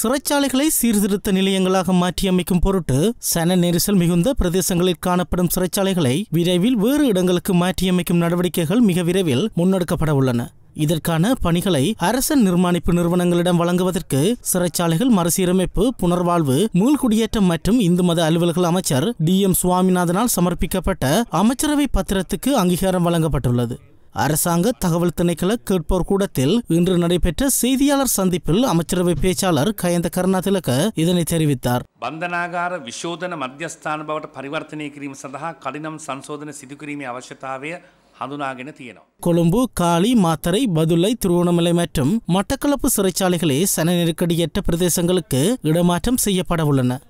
சிறைச்சாலைகளை சீர்திருத்த நிலையங்களாக மாற்றியமைக்கும் பொருட்டு சன நெரிசல் மிகுந்த பிரதேசங்களில் காணப்படும் சிறைச்சாலைகளை விரைவில் வேறு இடங்களுக்கு மாற்றியமைக்கும் நடவடிக்கைகள் மிக விரைவில் முன்னெடுக்கப்பட உள்ளன இதற்கான பணிகளை அரச நிர்மாணிப்பு நிறுவனங்களிடம் வழங்குவதற்கு சிறைச்சாலைகள் மறுசீரமைப்பு புனர்வாழ்வு மீள்குடியேற்றம் மற்றும் இந்து மத அலுவல்கள் அமைச்சர் டி எம் சுவாமிநாதனால் சமர்ப்பிக்கப்பட்ட அமைச்சரவை பத்திரத்துக்கு அங்கீகாரம் வழங்கப்பட்டுள்ளது அரசாங்க தகவல் திணைக்கள கேட்போர் கூடத்தில் இன்று நடைபெற்ற செய்தியாளர் சந்திப்பில் அமைச்சரவை பேச்சாளர் கயந்த கருணாதிலக இதனை தெரிவித்தார் බන්ධනාගාර விசோதன மத்தியஸ்தான பரிவர்த்தனை පරිවර්තනය කිරීම கடினம் කඩිනම් சிது සිදුකිරීමේ அவசியத்தாவே கொழும்பு காளி மாத்தரை பதுளை திருவோணமலை மற்றும் மட்டக்களப்பு சிறைச்சாலைகளே சன நெருக்கடியற்ற பிரதேசங்களுக்கு இடமாற்றம் செய்யப்பட உள்ளன